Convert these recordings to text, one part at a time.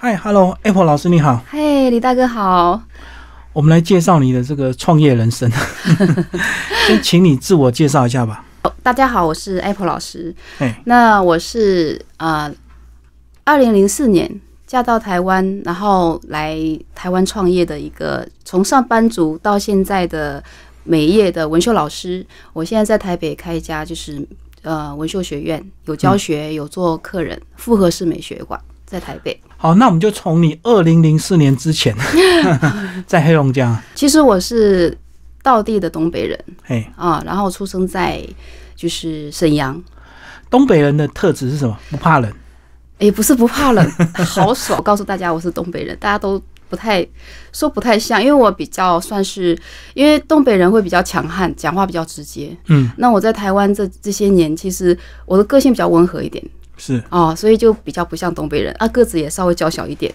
嗨，Hello，Apple 老师你好。嗨，李大哥好。我们来介绍你的这个创业人生，先请你自我介绍一下吧。哦，大家好，我是 Apple 老师。嘿，那我是呃，二零零四年嫁到台湾，然后来台湾创业的一个从上班族到现在的美业的文绣老师。我现在在台北开一家就是呃文绣学院，有教学，有做客人，复合式美学馆在台北。好，那我们就从你二零零四年之前 在黑龙江。其实我是道地的东北人，嘿啊，然后出生在就是沈阳。东北人的特质是什么？不怕冷。也不是不怕冷，好爽。告诉大家，我是东北人，大家都不太说不太像，因为我比较算是，因为东北人会比较强悍，讲话比较直接。嗯，那我在台湾这这些年，其实我的个性比较温和一点。是哦，所以就比较不像东北人啊，个子也稍微娇小一点。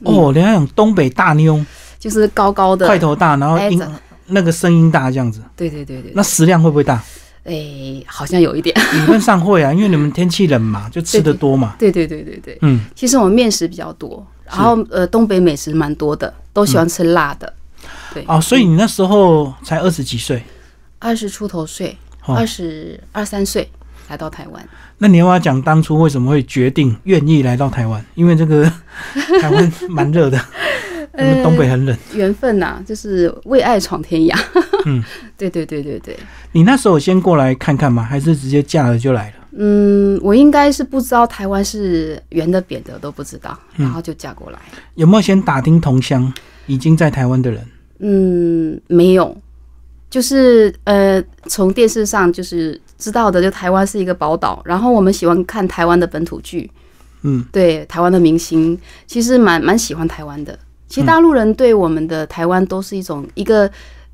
哦，人家讲东北大妞，就是高高的、块头大，然后音那个声音大这样子。对对对对。那食量会不会大？哎，好像有一点。理论上会啊，因为你们天气冷嘛，就吃的多嘛。对对对对对。嗯，其实我们面食比较多，然后呃，东北美食蛮多的，都喜欢吃辣的。对哦，所以你那时候才二十几岁，二十出头岁，二十二三岁来到台湾。那你要讲当初为什么会决定愿意来到台湾？因为这个 台湾蛮热的，我们东北很冷。缘分呐，就是为爱闯天涯。嗯，对对对对对。你那时候先过来看看吗？还是直接嫁了就来了？嗯，我应该是不知道台湾是圆的扁的都不知道，然后就嫁过来。有没有先打听同乡已经在台湾的人？嗯，没有，就是呃，从电视上就是。知道的就台湾是一个宝岛，然后我们喜欢看台湾的本土剧，嗯，对，台湾的明星其实蛮蛮喜欢台湾的。其实大陆人对我们的台湾都是一种一个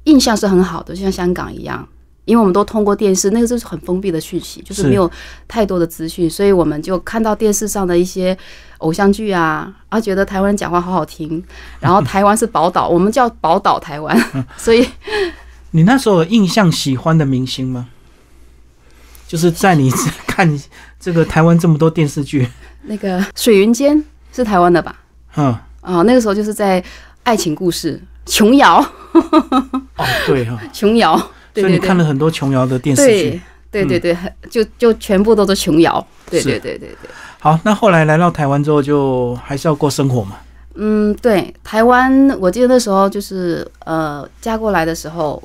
印象是很好的，就像香港一样，因为我们都通过电视，那个就是很封闭的讯息，就是没有太多的资讯，所以我们就看到电视上的一些偶像剧啊，啊，觉得台湾人讲话好好听，然后台湾是宝岛，我们叫宝岛台湾，所以你那时候有印象喜欢的明星吗？就是在你看这个台湾这么多电视剧，那个《水云间》是台湾的吧？嗯，啊，那个时候就是在《爱情故事》《琼瑶》哦，对哈，《琼瑶》，所以看了很多琼瑶的电视剧，对对对对，就就全部都是琼瑶，对对对对对。好，那后来来到台湾之后，就还是要过生活嘛。嗯，对，台湾，我记得那时候就是呃，嫁过来的时候，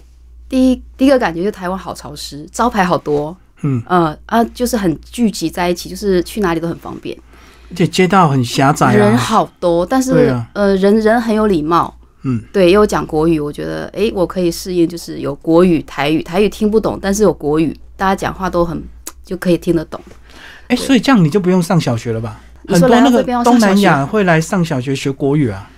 第一第一个感觉就台湾好潮湿，招牌好多。嗯呃啊，就是很聚集在一起，就是去哪里都很方便，且街道很狭窄，人好多，但是呃，人人很有礼貌，嗯，对，又讲国语，我觉得哎，我可以适应，就是有国语、台语，台语听不懂，但是有国语，大家讲话都很就可以听得懂，哎，所以这样你就不用上小学了吧？很多那个东南亚会来上小学学国语啊。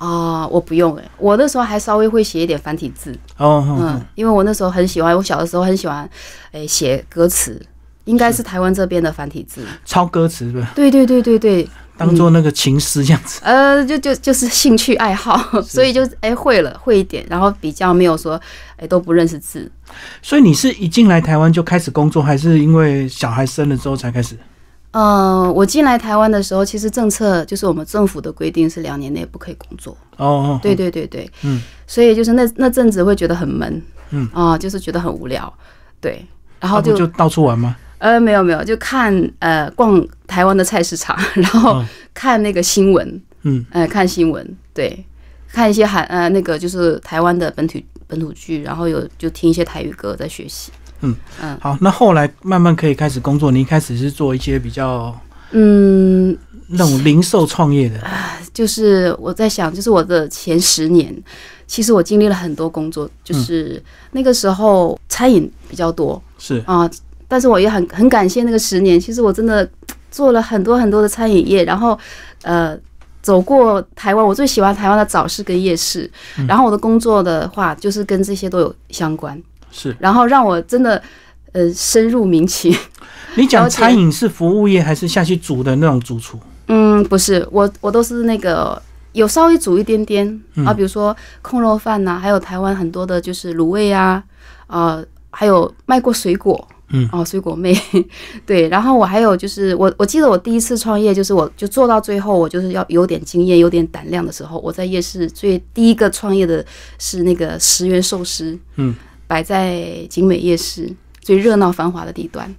啊，我不用哎，我那时候还稍微会写一点繁体字哦，嗯，因为我那时候很喜欢，我小的时候很喜欢，哎，写歌词，应该是台湾这边的繁体字，抄歌词是不是？对对对对对，当做那个情诗这样子。呃，就就就是兴趣爱好，所以就哎会了会一点，然后比较没有说哎都不认识字。所以你是一进来台湾就开始工作，还是因为小孩生了之后才开始？嗯，我进来台湾的时候，其实政策就是我们政府的规定是两年内不可以工作。哦哦，对对对对，嗯，所以就是那那阵子会觉得很闷，嗯啊，就是觉得很无聊，对，然后就就到处玩吗？呃，没有没有，就看呃逛台湾的菜市场，然后看那个新闻，嗯，哎看新闻，对，看一些韩呃那个就是台湾的本土本土剧，然后有就听一些台语歌在学习。嗯嗯，好，那后来慢慢可以开始工作。你一开始是做一些比较嗯那种零售创业的，就是我在想，就是我的前十年，其实我经历了很多工作，就是那个时候餐饮比较多，是啊，但是我也很很感谢那个十年。其实我真的做了很多很多的餐饮业，然后呃走过台湾，我最喜欢台湾的早市跟夜市。然后我的工作的话，就是跟这些都有相关。是，然后让我真的，呃，深入民情。你讲餐饮是服务业，还是下去煮的那种主厨？嗯，不是，我我都是那个有稍微煮一点点啊，比如说空肉饭呐，还有台湾很多的就是卤味啊，啊，还有卖过水果，嗯，哦，水果妹，对。然后我还有就是我我记得我第一次创业就是我就做到最后我就是要有点经验、有点胆量的时候，我在夜市最第一个创业的是那个十元寿司，嗯。摆在景美夜市最热闹繁华的地段，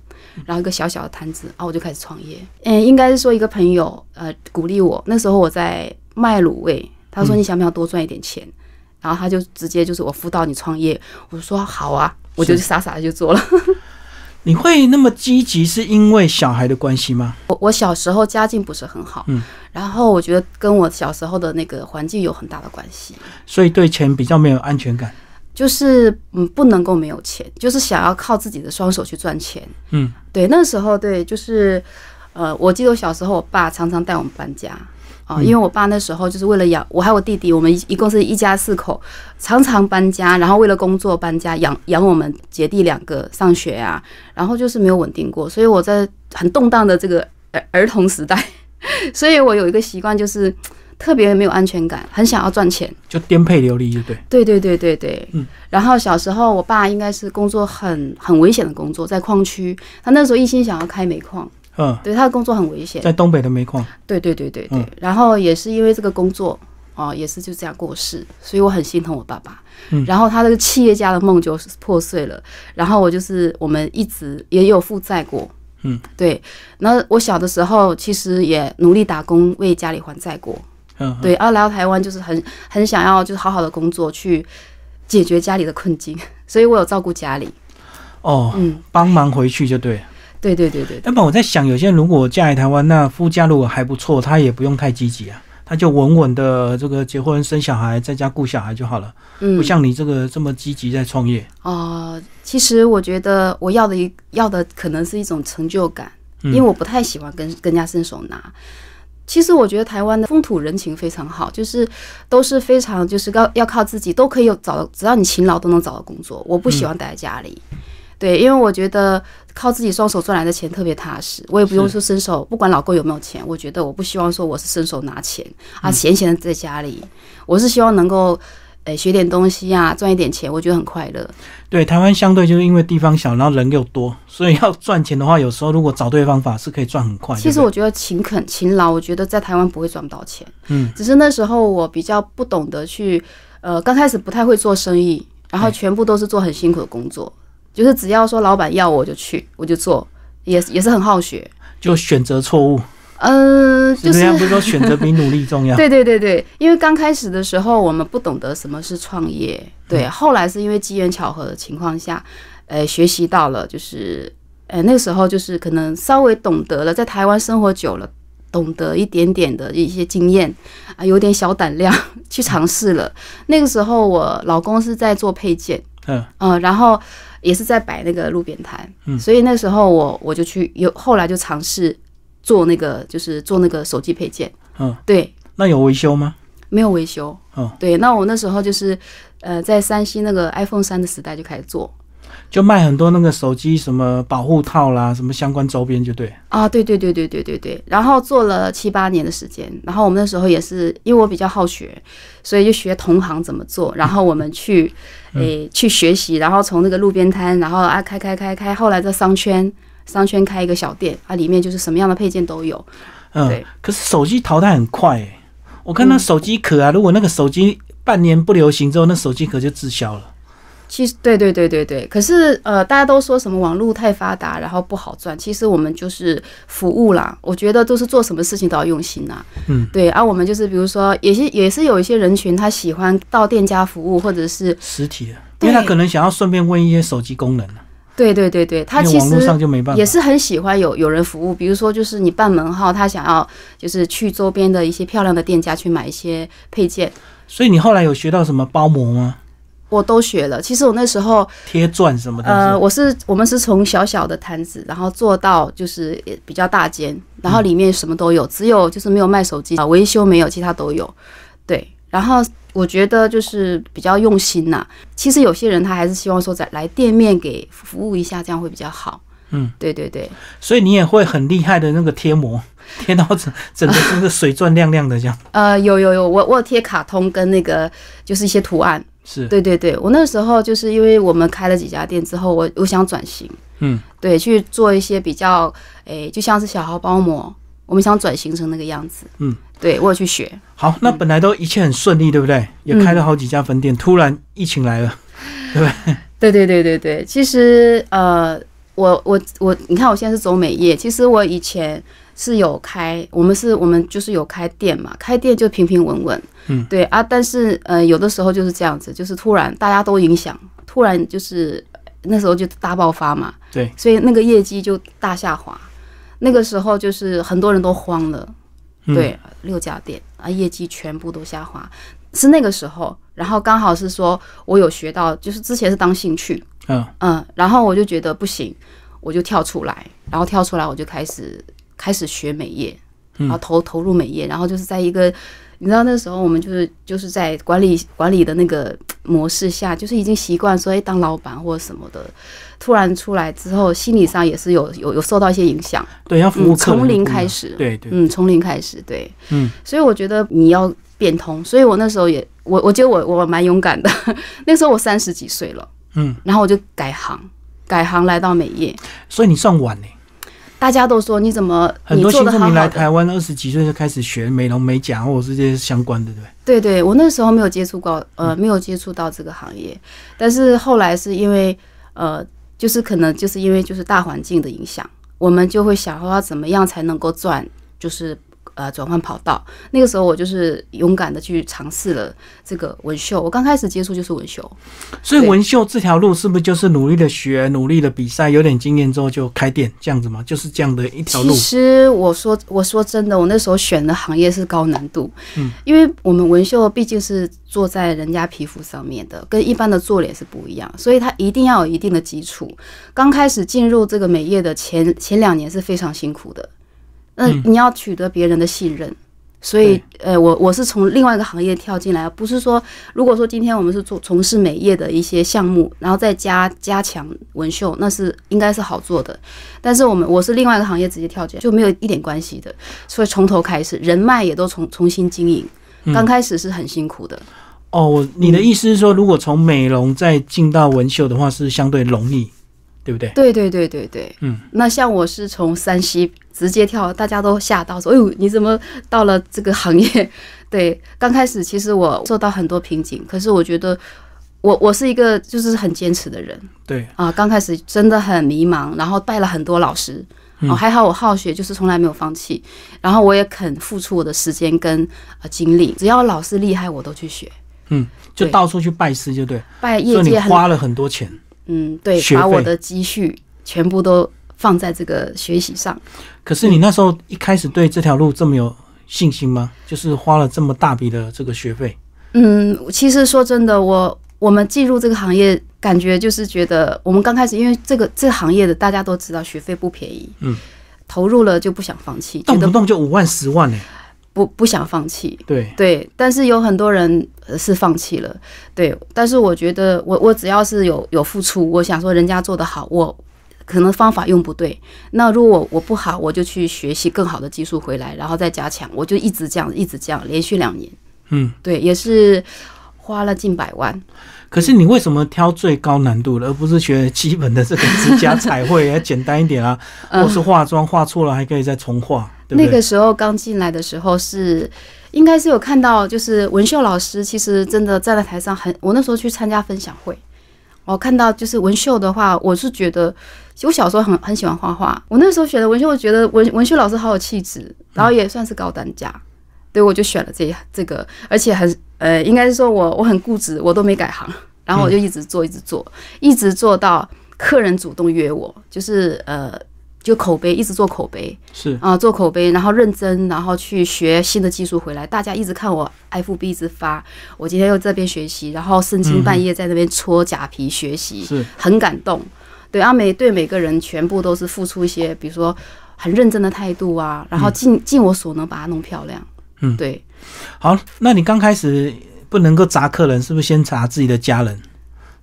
然后一个小小的摊子，然后我就开始创业。嗯，应该是说一个朋友，呃，鼓励我。那时候我在卖卤味，他说你想不想多赚一点钱？然后他就直接就是我辅导你创业。我说好啊，我就傻傻的就做了。你会那么积极是因为小孩的关系吗？我我小时候家境不是很好，嗯，然后我觉得跟我小时候的那个环境有很大的关系。所以对钱比较没有安全感。就是嗯，不能够没有钱，就是想要靠自己的双手去赚钱。嗯，对，那时候对，就是，呃，我记得我小时候，我爸常常带我们搬家啊，因为我爸那时候就是为了养我还有我弟弟，我们一共是一家四口，常常搬家，然后为了工作搬家，养养我们姐弟两个上学啊，然后就是没有稳定过，所以我在很动荡的这个儿儿童时代，所以我有一个习惯就是。特别没有安全感，很想要赚钱，就颠沛流离，对对对对对对，嗯。然后小时候我爸应该是工作很很危险的工作，在矿区。他那时候一心想要开煤矿，嗯，对，他的工作很危险，在东北的煤矿。对对对对对。然后也是因为这个工作，哦，也是就这样过世，所以我很心疼我爸爸。嗯。然后他这个企业家的梦就破碎了。然后我就是我们一直也有负债过，嗯，对。那我小的时候其实也努力打工为家里还债过。对，啊，来到台湾就是很很想要，就是好好的工作去解决家里的困境，所以我有照顾家里。哦，嗯，帮忙回去就对。对对对对对。那么我在想，有些人如果嫁来台湾，那夫家如果还不错，他也不用太积极啊，他就稳稳的这个结婚生小孩，在家顾小孩就好了。嗯，不像你这个这么积极在创业。哦，其实我觉得我要的要的可能是一种成就感，因为我不太喜欢跟跟人家伸手拿。其实我觉得台湾的风土人情非常好，就是都是非常就是要要靠自己，都可以有找，只要你勤劳都能找到工作。我不喜欢待在家里，对，因为我觉得靠自己双手赚来的钱特别踏实，我也不用说伸手，不管老公有没有钱，我觉得我不希望说我是伸手拿钱啊，闲闲的在家里，我是希望能够。诶，学点东西呀，赚一点钱，我觉得很快乐。对，台湾相对就是因为地方小，然后人又多，所以要赚钱的话，有时候如果找对方法，是可以赚很快。其实我觉得勤恳勤劳，我觉得在台湾不会赚不到钱。嗯，只是那时候我比较不懂得去，呃，刚开始不太会做生意，然后全部都是做很辛苦的工作，就是只要说老板要我就去，我就做，也也是很好学，就选择错误。嗯，人家不是说选择比努力重要？对对对对，因为刚开始的时候我们不懂得什么是创业，对，后来是因为机缘巧合的情况下，呃，学习到了，就是，呃，那个时候就是可能稍微懂得了，在台湾生活久了，懂得一点点的一些经验啊，有点小胆量 去尝试了。那个时候我老公是在做配件，嗯，嗯，然后也是在摆那个路边摊，嗯，所以那时候我我就去，有后来就尝试。做那个就是做那个手机配件，嗯，对。那有维修吗？没有维修，嗯，对。那我那时候就是，呃，在山西那个 iPhone 三的时代就开始做，就卖很多那个手机什么保护套啦，什么相关周边就对。啊，对对对对对对对。然后做了七八年的时间，然后我们那时候也是因为我比较好学，所以就学同行怎么做，然后我们去，诶，去学习，然后从那个路边摊，然后啊开开开开，后来在商圈。商圈开一个小店，啊，里面就是什么样的配件都有。嗯，可是手机淘汰很快，我看那手机壳啊，如果那个手机半年不流行之后，那手机壳就滞销了。其实，对对对对对，可是呃，大家都说什么网络太发达，然后不好赚。其实我们就是服务啦，我觉得都是做什么事情都要用心呐。嗯，对，而我们就是比如说，也是也是有一些人群，他喜欢到店家服务，或者是实体的，因为他可能想要顺便问一些手机功能。对对对对，他其实也是很喜欢有有人服务，比如说就是你办门号，他想要就是去周边的一些漂亮的店家去买一些配件。所以你后来有学到什么包膜吗？我都学了。其实我那时候贴钻什么的。呃，我是我们是从小小的摊子，然后做到就是比较大间，然后里面什么都有，只有就是没有卖手机啊，维修没有，其他都有。对，然后。我觉得就是比较用心了。其实有些人他还是希望说在来店面给服务一下，这样会比较好。嗯，对对对。所以你也会很厉害的那个贴膜，贴到整整个就是水钻亮亮的这样。呃，有有有，我我贴卡通跟那个就是一些图案。是对对对，我那时候就是因为我们开了几家店之后，我我想转型。嗯，对，去做一些比较，诶，就像是小号包膜，我们想转型成那个样子。嗯。对，我也去学。好，那本来都一切很顺利，对不对？也开了好几家分店，突然疫情来了，对不对？对对对对对对。其实呃，我我我，你看我现在是走美业，其实我以前是有开，我们是我们就是有开店嘛，开店就平平稳稳。嗯。对啊，但是呃，有的时候就是这样子，就是突然大家都影响，突然就是那时候就大爆发嘛。对。所以那个业绩就大下滑，那个时候就是很多人都慌了。对，六家店啊，业绩全部都下滑，是那个时候。然后刚好是说，我有学到，就是之前是当兴趣，嗯嗯，然后我就觉得不行，我就跳出来，然后跳出来我就开始开始学美业，然后投投入美业，然后就是在一个。你知道那时候我们就是就是在管理管理的那个模式下，就是已经习惯说哎当老板或者什么的，突然出来之后，心理上也是有有有受到一些影响。对，要服务从零开始。对对，嗯，从零开始，对，嗯。所以我觉得你要变通。所以我那时候也我我觉得我我蛮勇敢的，那时候我三十几岁了，嗯，然后我就改行，改行来到美业。所以你算晚的。大家都说你怎么你做的你来台湾二十几岁就开始学美容美甲，或者是这些相关的，对不对？对对，我那时候没有接触过，呃，没有接触到这个行业。但是后来是因为，呃，就是可能就是因为就是大环境的影响，我们就会想说要怎么样才能够赚，就是。呃，转换跑道，那个时候我就是勇敢的去尝试了这个纹绣。我刚开始接触就是纹绣，所以纹绣这条路是不是就是努力的学，努力的比赛，有点经验之后就开店这样子吗？就是这样的一条路。其实我说，我说真的，我那时候选的行业是高难度，嗯，因为我们纹绣毕竟是做在人家皮肤上面的，跟一般的做脸是不一样，所以它一定要有一定的基础。刚开始进入这个美业的前前两年是非常辛苦的。那你要取得别人的信任，所以，呃，我我是从另外一个行业跳进来，不是说，如果说今天我们是做从事美业的一些项目，然后再加加强纹绣，那是应该是好做的。但是我们我是另外一个行业直接跳进来，就没有一点关系的，所以从头开始，人脉也都重重新经营，刚开始是很辛苦的。哦，你的意思是说，如果从美容再进到纹绣的话，是相对容易，对不对？对对对对对，嗯。那像我是从山西。直接跳，大家都吓到，说：“哎呦，你怎么到了这个行业？” 对，刚开始其实我受到很多瓶颈，可是我觉得我我是一个就是很坚持的人。对啊，刚开始真的很迷茫，然后拜了很多老师，哦，还好我好学，就是从来没有放弃。然后我也肯付出我的时间跟呃精力，只要老师厉害，我都去学。嗯，就到处去拜师，就对。拜业界，花了很多钱。嗯，对，把我的积蓄全部都。放在这个学习上，可是你那时候一开始对这条路这么有信心吗？就是花了这么大笔的这个学费。嗯，其实说真的，我我们进入这个行业，感觉就是觉得我们刚开始，因为这个这行业的大家都知道学费不便宜。嗯，投入了就不想放弃，动不动就五万、十万呢，不不想放弃。对对，但是有很多人是放弃了。对，但是我觉得我我只要是有有付出，我想说人家做的好，我。可能方法用不对，那如果我不好，我就去学习更好的技术回来，然后再加强，我就一直这样，一直这样，连续两年，嗯，对，也是花了近百万。可是你为什么挑最高难度的，而不是学基本的这个指甲彩绘，要简单一点啊？我 是化妆，画错了还可以再重画。那个时候刚进来的时候是，应该是有看到，就是文秀老师，其实真的站在台上很，我那时候去参加分享会，我看到就是文秀的话，我是觉得。其实我小时候很很喜欢画画，我那时候选的文学，我觉得文文学老师好有气质，然后也算是高单价，对，我就选了这这个，而且很呃，应该是说我我很固执，我都没改行，然后我就一直做，一直做，一直做到客人主动约我，就是呃，就口碑，一直做口碑是啊，做口碑，然后认真，然后去学新的技术回来，大家一直看我 FB 一直发，我今天又这边学习，然后深更半夜在那边搓假皮学习，是很感动。对阿美对每个人全部都是付出一些，比如说很认真的态度啊，然后尽尽我所能把它弄漂亮。嗯，对。好，那你刚开始不能够砸客人，是不是先砸自己的家人？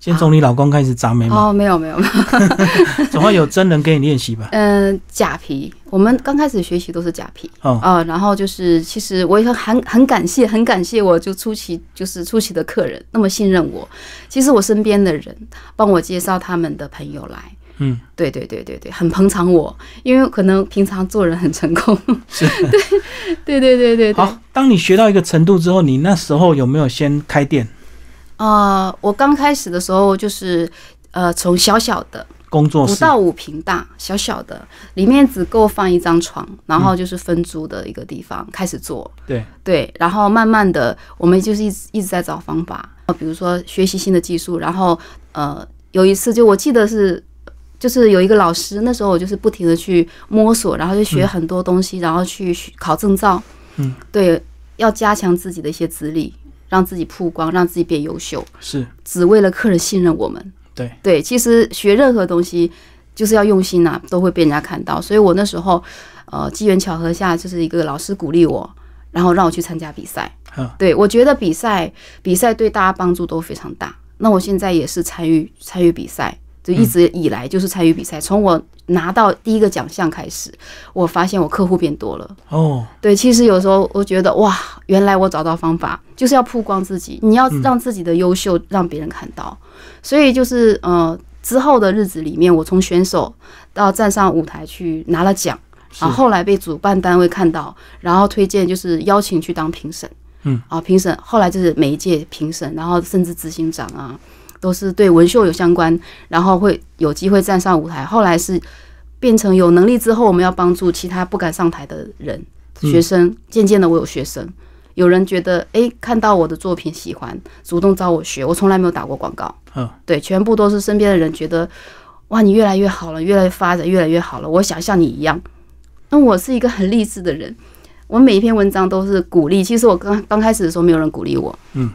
先从你老公开始扎眉毛哦，没有没有没有，总会有真人跟你练习吧？嗯，假皮，我们刚开始学习都是假皮哦。然后就是其实我也很很感谢，很感谢我就初期就是初期的客人那么信任我。其实我身边的人帮我介绍他们的朋友来，嗯，对对对对对，很捧场我，因为可能平常做人很成功，是 对对对对对对。好，当你学到一个程度之后，你那时候有没有先开店？呃，我刚开始的时候就是，呃，从小小的工作室，不到五平，大小小的，里面只够放一张床，然后就是分租的一个地方开始做。对对，然后慢慢的，我们就是一直一直在找方法，比如说学习新的技术，然后呃，有一次就我记得是，就是有一个老师，那时候我就是不停的去摸索，然后就学很多东西，然后去考证照，嗯，对，要加强自己的一些资历。让自己曝光，让自己变优秀，是只为了客人信任我们。对对，其实学任何东西就是要用心呐，都会被人家看到。所以我那时候，呃，机缘巧合下，就是一个老师鼓励我，然后让我去参加比赛。对，我觉得比赛比赛对大家帮助都非常大。那我现在也是参与参与比赛。就一直以来就是参与比赛，从我拿到第一个奖项开始，我发现我客户变多了哦。对，其实有时候我觉得哇，原来我找到方法就是要曝光自己，你要让自己的优秀让别人看到。所以就是呃，之后的日子里面，我从选手到站上舞台去拿了奖，然后后来被主办单位看到，然后推荐就是邀请去当评审，嗯，啊，评审后来就是每一届评审，然后甚至执行长啊。都是对文秀有相关，然后会有机会站上舞台。后来是变成有能力之后，我们要帮助其他不敢上台的人、学生。渐渐的，我有学生，有人觉得哎，看到我的作品喜欢，主动找我学。我从来没有打过广告，对，全部都是身边的人觉得哇，你越来越好了，越来越发展，越来越好了。我想像你一样。那我是一个很励志的人，我每一篇文章都是鼓励。其实我刚刚开始的时候，没有人鼓励我，嗯，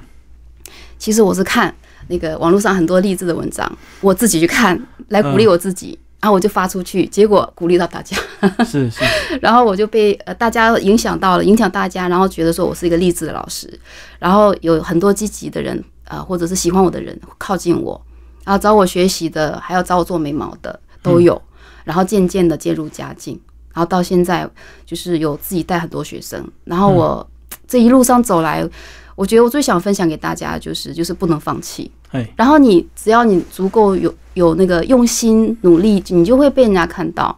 其实我是看。那个网络上很多励志的文章，我自己去看，来鼓励我自己，然后我就发出去，结果鼓励到大家，是 是，然后我就被呃大家影响到了，影响大家，然后觉得说我是一个励志的老师，然后有很多积极的人，呃，或者是喜欢我的人靠近我，然后找我学习的，还要找我做眉毛的都有，然后渐渐的渐入佳境，然后到现在就是有自己带很多学生，然后我这一路上走来。我觉得我最想分享给大家就是就是不能放弃，然后你只要你足够有有那个用心努力，你就会被人家看到。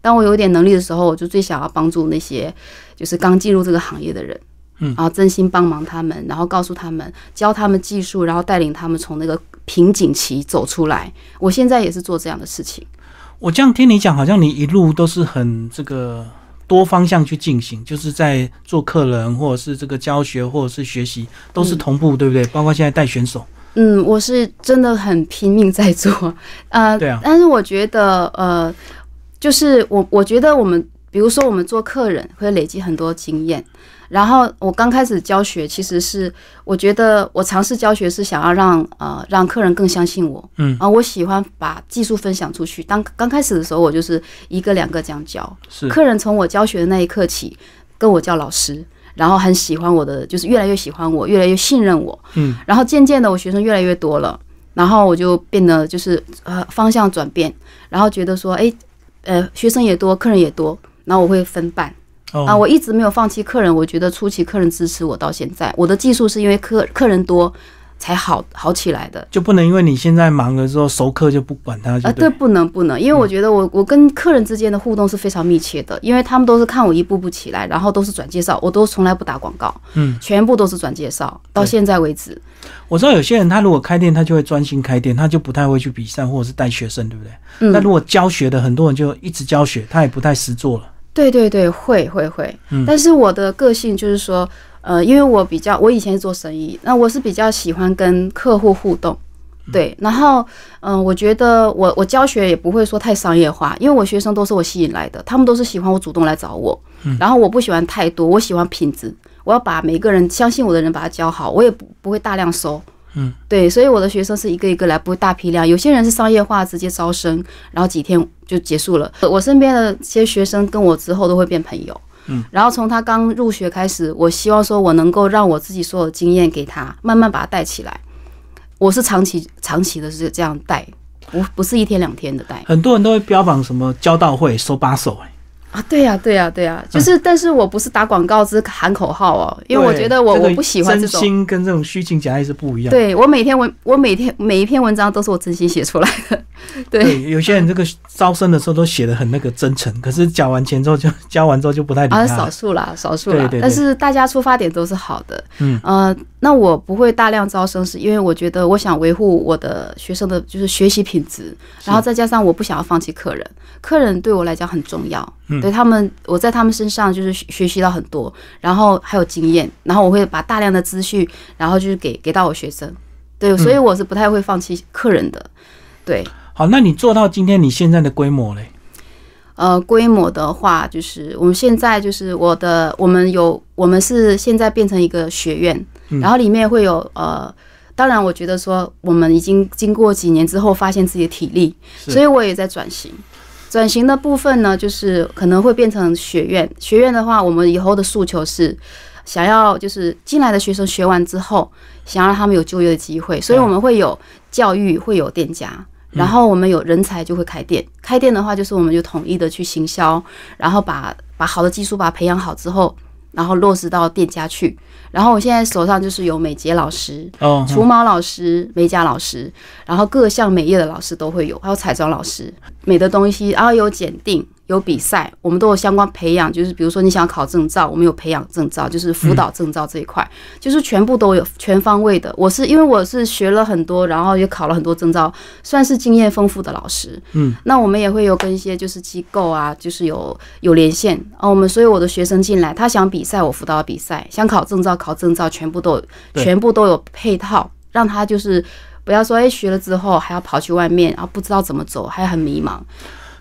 当我有点能力的时候，我就最想要帮助那些就是刚进入这个行业的人，嗯，然后真心帮忙他们，然后告诉他们，教他们技术，然后带领他们从那个瓶颈期走出来。我现在也是做这样的事情。我这样听你讲，好像你一路都是很这个。多方向去进行，就是在做客人，或者是这个教学，或者是学习，都是同步，对不对？包括现在带选手，嗯，我是真的很拼命在做，呃，对啊，但是我觉得，呃，就是我，我觉得我们。比如说，我们做客人会累积很多经验。然后我刚开始教学，其实是我觉得我尝试教学是想要让呃让客人更相信我，嗯啊，我喜欢把技术分享出去。当刚开始的时候，我就是一个两个这样教，是客人从我教学的那一刻起，跟我叫老师，然后很喜欢我的，就是越来越喜欢我，越来越信任我，嗯。然后渐渐的，我学生越来越多了，然后我就变得就是呃方向转变，然后觉得说，哎呃学生也多，客人也多。那我会分半啊，我一直没有放弃客人。我觉得初期客人支持我到现在，我的技术是因为客客人多才好好起来的。就不能因为你现在忙的时候熟客就不管他啊？对，不能不能，因为我觉得我我跟客人之间的互动是非常密切的，因为他们都是看我一步步起来，然后都是转介绍，我都从来不打广告，嗯，全部都是转介绍。到现在为止，我知道有些人他如果开店，他就会专心开店，他就不太会去比赛或者是带学生，对不对？那如果教学的，很多人就一直教学，他也不太实做了。对对对，会会会。嗯，但是我的个性就是说，呃，因为我比较，我以前是做生意，那我是比较喜欢跟客户互动。对，然后，嗯，我觉得我我教学也不会说太商业化，因为我学生都是我吸引来的，他们都是喜欢我主动来找我。然后我不喜欢太多，我喜欢品质，我要把每个人相信我的人把他教好，我也不不会大量收。嗯，对，所以我的学生是一个一个来，不会大批量。有些人是商业化直接招生，然后几天就结束了。我身边的些学生跟我之后都会变朋友。嗯，然后从他刚入学开始，我希望说我能够让我自己所有的经验给他，慢慢把他带起来。我是长期长期的是这样带，不不是一天两天的带。很多人都会标榜什么交到会手把手，哎。啊，对呀，对呀，对呀，就是，但是我不是打广告，只是喊口号哦，因为我觉得我我不喜欢这种，真心跟这种虚情假意是不一样。对我每天文，我每天每一篇文章都是我真心写出来的。对，有些人这个招生的时候都写的很那个真诚，可是交完钱之后就交 完之后就不太。啊，少数啦，少数啦。但是大家出发点都是好的。嗯呃。那我不会大量招生，是因为我觉得我想维护我的学生的就是学习品质，然后再加上我不想要放弃客人，客人对我来讲很重要，对他们，我在他们身上就是学习到很多，然后还有经验，然后我会把大量的资讯，然后就是给给到我学生，对，所以我是不太会放弃客人的，对。好，那你做到今天你现在的规模嘞？呃，规模的话，就是我们现在就是我的，我们有我们是现在变成一个学院，然后里面会有呃，当然我觉得说我们已经经过几年之后，发现自己的体力，所以我也在转型。转型的部分呢，就是可能会变成学院。学院的话，我们以后的诉求是想要就是进来的学生学完之后，想让他们有就业的机会，所以我们会有教育，会有店家。然后我们有人才就会开店，开店的话就是我们就统一的去行销，然后把把好的技术把它培养好之后，然后落实到店家去。然后我现在手上就是有美睫老师，哦，除毛老师，美甲老师，然后各项美业的老师都会有，还有彩妆老师，美的东西，然后有剪定。有比赛，我们都有相关培养，就是比如说你想考证照，我们有培养证照，就是辅导证照这一块，就是全部都有全方位的。我是因为我是学了很多，然后也考了很多证照，算是经验丰富的老师。嗯，那我们也会有跟一些就是机构啊，就是有有连线啊。我们所以我的学生进来，他想比赛，我辅导比赛；想考证照，考证照，全部都全部都有配套，让他就是不要说哎学了之后还要跑去外面，然后不知道怎么走，还很迷茫。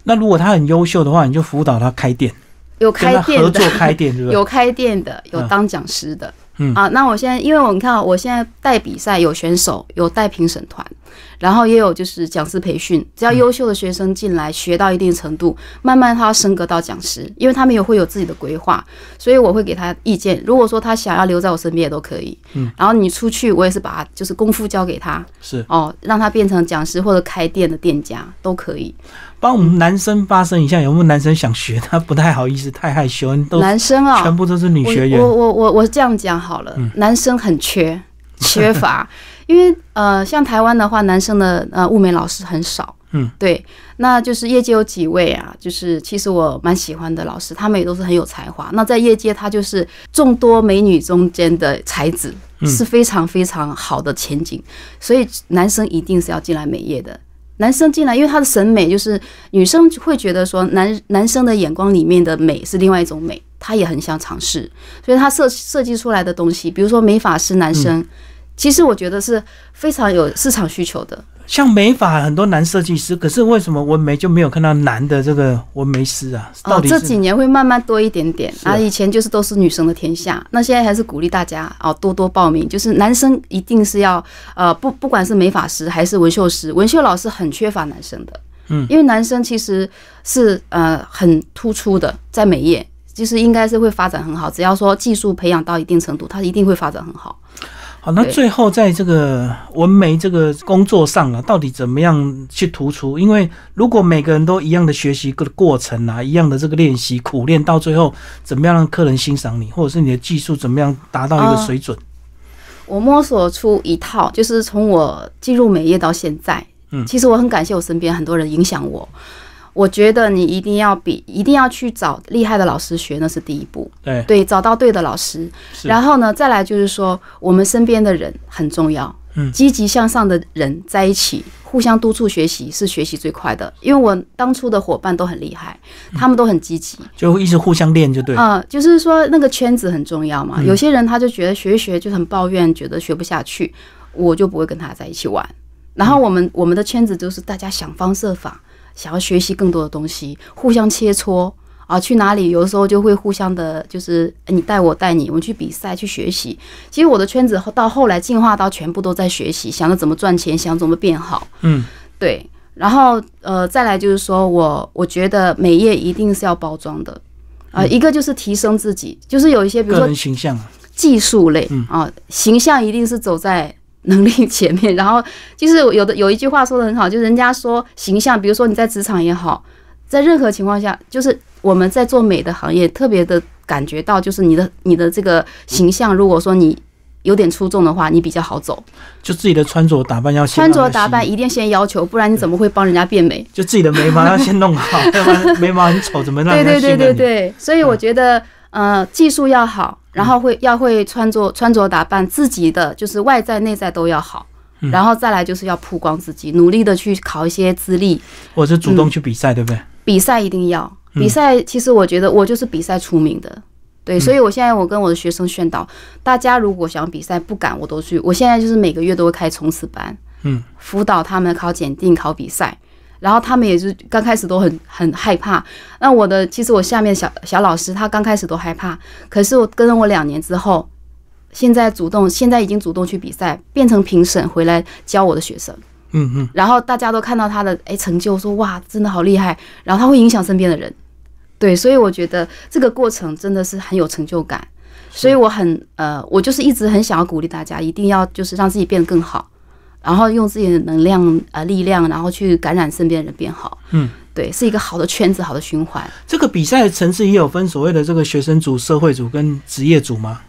那如果他很优秀的话，你就辅导他开店，有开店的，合作开店，有开店的，有当讲师的，嗯啊。那我现在，因为我看我现在带比赛，有选手，有带评审团。然后也有就是讲师培训，只要优秀的学生进来学到一定程度，慢慢他要升格到讲师，因为他们也会有自己的规划，所以我会给他意见。如果说他想要留在我身边也都可以，嗯。然后你出去，我也是把就是功夫教给他，是哦，让他变成讲师或者开店的店家都可以。帮我们男生发声一下，有没有男生想学？他不太好意思，太害羞，都男生啊，全部都是女学员。我我我我这样讲好了，男生很缺缺乏。因为呃，像台湾的话，男生的呃物美老师很少。嗯，对，那就是业界有几位啊？就是其实我蛮喜欢的老师，他们也都是很有才华。那在业界，他就是众多美女中间的才子，是非常非常好的前景。所以男生一定是要进来美业的。男生进来，因为他的审美就是女生会觉得说，男男生的眼光里面的美是另外一种美，他也很想尝试。所以他设设计出来的东西，比如说美法师男生。其实我觉得是非常有市场需求的。像美法很多男设计师，可是为什么纹眉就没有看到男的这个纹眉师啊？哦，这几年会慢慢多一点点。然以前就是都是女生的天下，那现在还是鼓励大家哦多多报名。就是男生一定是要呃不不管是美法师还是纹绣师，纹绣老师很缺乏男生的。嗯，因为男生其实是呃很突出的，在美业就是应该是会发展很好。只要说技术培养到一定程度，他一定会发展很好。好，那最后在这个文眉这个工作上啊，到底怎么样去突出？因为如果每个人都一样的学习个过程啊，一样的这个练习苦练，到最后怎么样让客人欣赏你，或者是你的技术怎么样达到一个水准？我摸索出一套，就是从我进入美业到现在，嗯，其实我很感谢我身边很多人影响我。我觉得你一定要比，一定要去找厉害的老师学，那是第一步。对对，找到对的老师，然后呢，再来就是说，我们身边的人很重要。嗯，积极向上的人在一起，互相督促学习是学习最快的。因为我当初的伙伴都很厉害，他们都很积极，就一直互相练，就对。啊，就是说那个圈子很重要嘛。有些人他就觉得学一学就很抱怨，觉得学不下去，我就不会跟他在一起玩。然后我们我们的圈子就是大家想方设法。想要学习更多的东西，互相切磋啊！去哪里，有的时候就会互相的，就是你带我，带你，我们去比赛，去学习。其实我的圈子到后来进化到全部都在学习，想着怎么赚钱，想怎么变好。嗯，对。然后呃，再来就是说我我觉得美业一定是要包装的啊，一个就是提升自己，就是有一些比如说个人形象啊，技术类啊，形象一定是走在。能力前面，然后就是有的有一句话说的很好，就是人家说形象，比如说你在职场也好，在任何情况下，就是我们在做美的行业，特别的感觉到，就是你的你的这个形象，如果说你有点出众的话，你比较好走。就自己的穿着打扮要。穿着打扮一定先要求，不然你怎么会帮人家变美？就自己的眉毛要先弄好，要不然眉毛很丑，怎么让？对对对对对，所以我觉得。呃，技术要好，然后会要会穿着穿着打扮自己的，就是外在内在都要好，然后再来就是要曝光自己，努力的去考一些资历，我是主动去比赛，对不对？比赛一定要比赛，其实我觉得我就是比赛出名的，对，所以我现在我跟我的学生宣导，大家如果想比赛不敢，我都去，我现在就是每个月都会开冲刺班，嗯，辅导他们考检定考比赛。然后他们也是刚开始都很很害怕。那我的其实我下面小小老师他刚开始都害怕，可是我跟了我两年之后，现在主动现在已经主动去比赛，变成评审回来教我的学生。嗯嗯。然后大家都看到他的哎成就，说哇真的好厉害。然后他会影响身边的人，对，所以我觉得这个过程真的是很有成就感。所以我很呃，我就是一直很想要鼓励大家，一定要就是让自己变得更好。然后用自己的能量、呃力量，然后去感染身边的人变好。嗯，对，是一个好的圈子，好的循环。这个比赛的层次也有分，所谓的这个学生组、社会组跟职业组吗？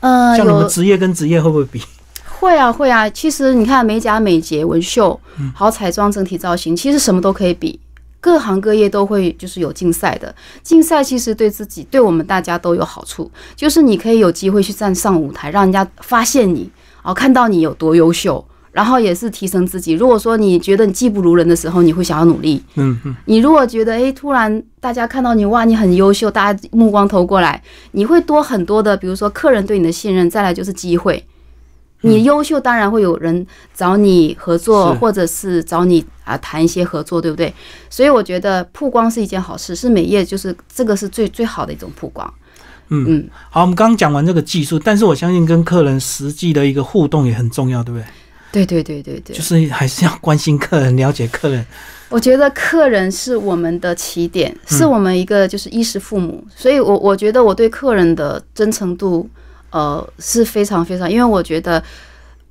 呃，像什么职业跟职业会不会比？会啊，会啊。其实你看美甲、美睫、纹绣，好彩妆、整体造型，其实什么都可以比。各行各业都会就是有竞赛的，竞赛其实对自己、对我们大家都有好处，就是你可以有机会去站上舞台，让人家发现你，哦，看到你有多优秀。然后也是提升自己。如果说你觉得你技不如人的时候，你会想要努力。嗯你如果觉得哎，突然大家看到你，哇，你很优秀，大家目光投过来，你会多很多的，比如说客人对你的信任，再来就是机会。你优秀，当然会有人找你合作，或者是找你啊谈一些合作，对不对？所以我觉得曝光是一件好事，是美业就是这个是最最好的一种曝光。嗯嗯。好，我们刚讲完这个技术，但是我相信跟客人实际的一个互动也很重要，对不对？对对对对对，就是还是要关心客人，了解客人。我觉得客人是我们的起点，是我们一个就是衣食父母，所以我我觉得我对客人的真诚度，呃是非常非常，因为我觉得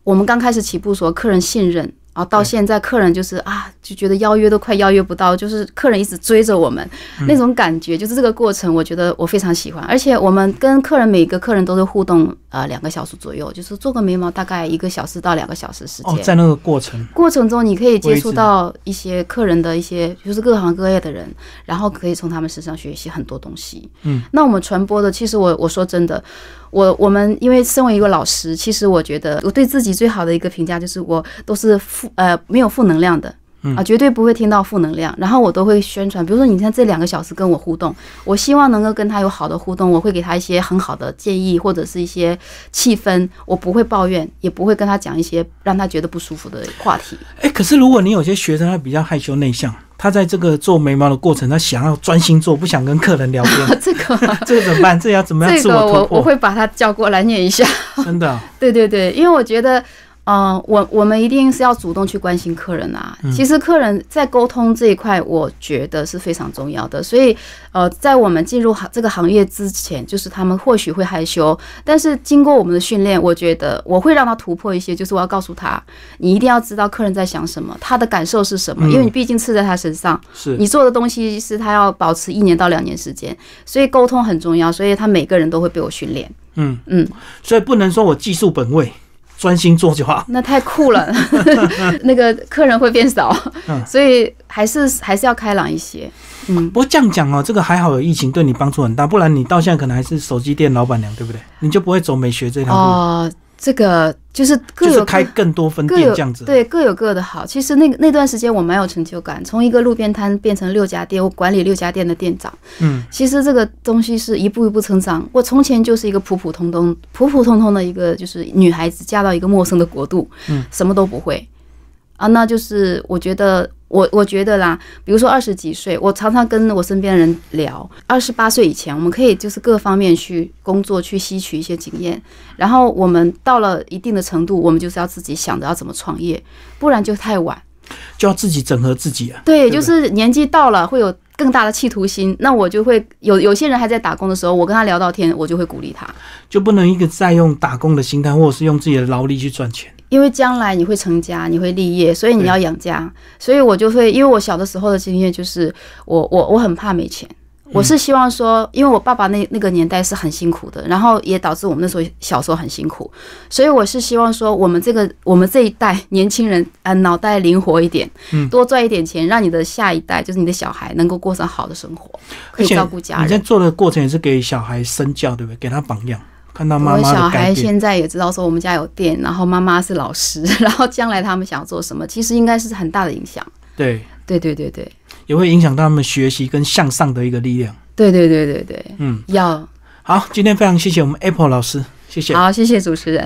我们刚开始起步时候，客人信任。然后到现在，客人就是啊，就觉得邀约都快邀约不到，就是客人一直追着我们那种感觉，就是这个过程，我觉得我非常喜欢。而且我们跟客人每个客人都是互动，呃，两个小时左右，就是做个眉毛大概一个小时到两个小时时间。哦，在那个过程过程中，你可以接触到一些客人的一些，就是各行各业的人，然后可以从他们身上学习很多东西。嗯，那我们传播的，其实我我说真的，我我们因为身为一个老师，其实我觉得我对自己最好的一个评价就是我都是。呃，没有负能量的啊，绝对不会听到负能量。然后我都会宣传，比如说，你像这两个小时跟我互动，我希望能够跟他有好的互动，我会给他一些很好的建议或者是一些气氛，我不会抱怨，也不会跟他讲一些让他觉得不舒服的话题。哎，可是如果你有些学生他比较害羞内向，他在这个做眉毛的过程，他想要专心做，不想跟客人聊天，这个 这个怎么办？这要怎么样自我突破？我我会把他叫过来念一下。真的？对对对，因为我觉得。嗯，我我们一定是要主动去关心客人啊。其实客人在沟通这一块，我觉得是非常重要的。所以，呃，在我们进入行这个行业之前，就是他们或许会害羞，但是经过我们的训练，我觉得我会让他突破一些。就是我要告诉他，你一定要知道客人在想什么，他的感受是什么，因为你毕竟刺在他身上，是你做的东西是他要保持一年到两年时间，所以沟通很重要。所以他每个人都会被我训练。嗯嗯，所以不能说我技术本位。专心做就好，那太酷了。那个客人会变少，所以还是还是要开朗一些。嗯，不过这样讲哦，这个还好有疫情对你帮助很大，不然你到现在可能还是手机店老板娘，对不对？你就不会走美学这条路。这个就是各有开更多分店这样子，对，各有各的好。其实那那段时间我蛮有成就感，从一个路边摊变成六家店，我管理六家店的店长。嗯，其实这个东西是一步一步成长。我从前就是一个普普通通、普普通通的一个就是女孩子，嫁到一个陌生的国度，嗯，什么都不会。啊，那就是我觉得，我我觉得啦，比如说二十几岁，我常常跟我身边的人聊，二十八岁以前，我们可以就是各方面去工作，去吸取一些经验。然后我们到了一定的程度，我们就是要自己想着要怎么创业，不然就太晚。就要自己整合自己啊。对，就是年纪到了，会有更大的企图心。那我就会有有些人还在打工的时候，我跟他聊到天，我就会鼓励他。就不能一个再用打工的心态，或者是用自己的劳力去赚钱。因为将来你会成家，你会立业，所以你要养家，所以我就会，因为我小的时候的经验就是，我我我很怕没钱，我是希望说，因为我爸爸那那个年代是很辛苦的，然后也导致我们那时候小时候很辛苦，所以我是希望说，我们这个我们这一代年轻人啊，脑袋灵活一点，嗯，多赚一点钱，让你的下一代就是你的小孩能够过上好的生活，可以照顾家人。你做的过程也是给小孩身教，对不对？给他榜样。看到我小孩现在也知道说我们家有电，然后妈妈是老师，然后将来他们想做什么，其实应该是很大的影响。对，对对对对，也会影响到他们学习跟向上的一个力量。对对对对对，嗯，要好。今天非常谢谢我们 Apple 老师，谢谢。好，谢谢主持人。